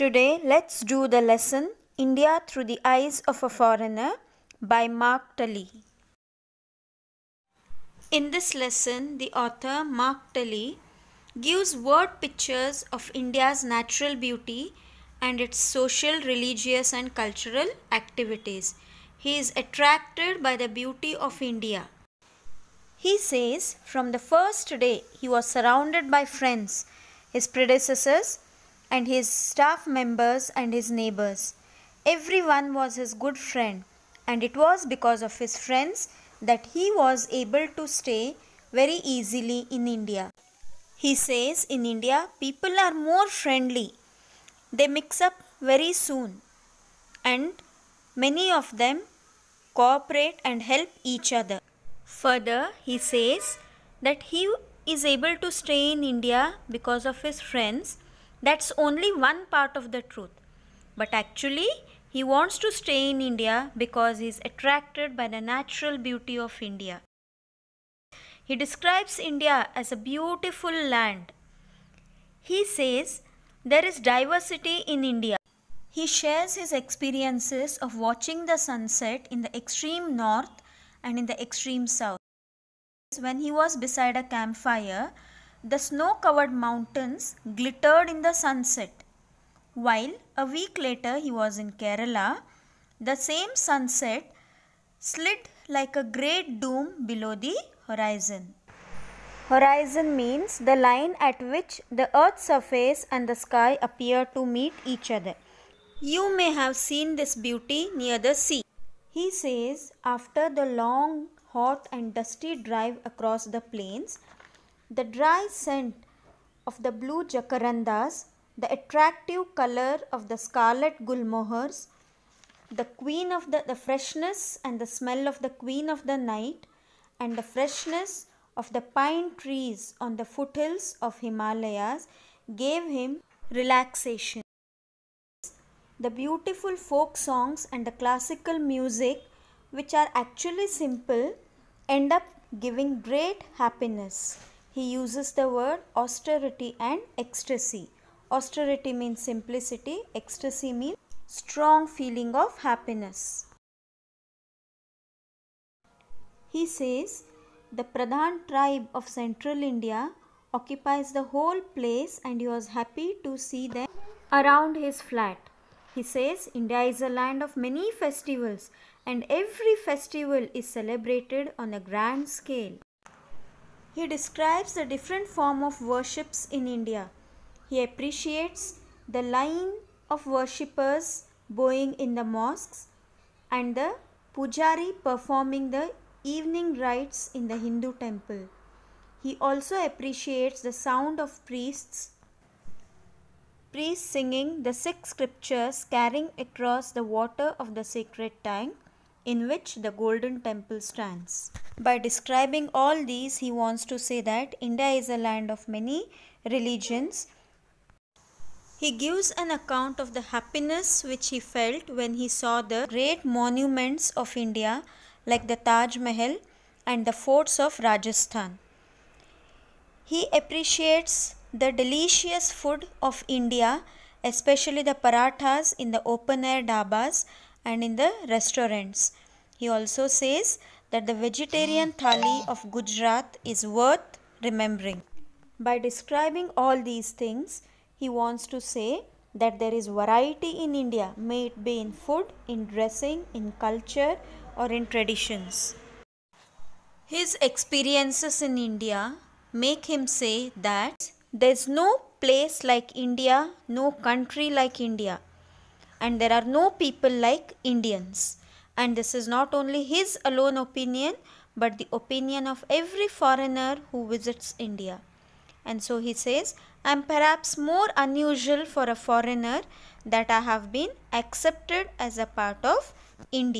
Today, let's do the lesson India Through the Eyes of a Foreigner by Mark Tully. In this lesson, the author Mark Tully gives word pictures of India's natural beauty and its social, religious, and cultural activities. He is attracted by the beauty of India. He says from the first day he was surrounded by friends, his predecessors, and his staff members and his neighbors. Everyone was his good friend, and it was because of his friends that he was able to stay very easily in India. He says in India, people are more friendly. They mix up very soon, and many of them cooperate and help each other. Further, he says that he is able to stay in India because of his friends that's only one part of the truth. But actually, he wants to stay in India because he is attracted by the natural beauty of India. He describes India as a beautiful land. He says there is diversity in India. He shares his experiences of watching the sunset in the extreme north and in the extreme south. When he was beside a campfire, the snow covered mountains glittered in the sunset. While a week later he was in Kerala, the same sunset slid like a great doom below the horizon. Horizon means the line at which the earth's surface and the sky appear to meet each other. You may have seen this beauty near the sea. He says, after the long, hot, and dusty drive across the plains, the dry scent of the blue jacarandas, the attractive color of the scarlet gulmohars, the queen of the, the freshness and the smell of the queen of the night, and the freshness of the pine trees on the foothills of Himalayas gave him relaxation. The beautiful folk songs and the classical music, which are actually simple, end up giving great happiness he uses the word austerity and ecstasy. Austerity means simplicity, ecstasy means strong feeling of happiness. He says the Pradhan tribe of central India occupies the whole place and he was happy to see them around his flat. He says India is a land of many festivals and every festival is celebrated on a grand scale. He describes the different form of worships in India. He appreciates the line of worshippers bowing in the mosques and the pujari performing the evening rites in the Hindu temple. He also appreciates the sound of priests priests singing the six scriptures carrying across the water of the sacred tank in which the golden temple stands. By describing all these, he wants to say that India is a land of many religions. He gives an account of the happiness which he felt when he saw the great monuments of India like the Taj Mahal and the forts of Rajasthan. He appreciates the delicious food of India, especially the parathas in the open air dabas and in the restaurants. He also says that the vegetarian thali of Gujarat is worth remembering. By describing all these things, he wants to say that there is variety in India, may it be in food, in dressing, in culture, or in traditions. His experiences in India make him say that there's no place like India, no country like India, and there are no people like Indians. And this is not only his alone opinion, but the opinion of every foreigner who visits India. And so he says, I am perhaps more unusual for a foreigner that I have been accepted as a part of India.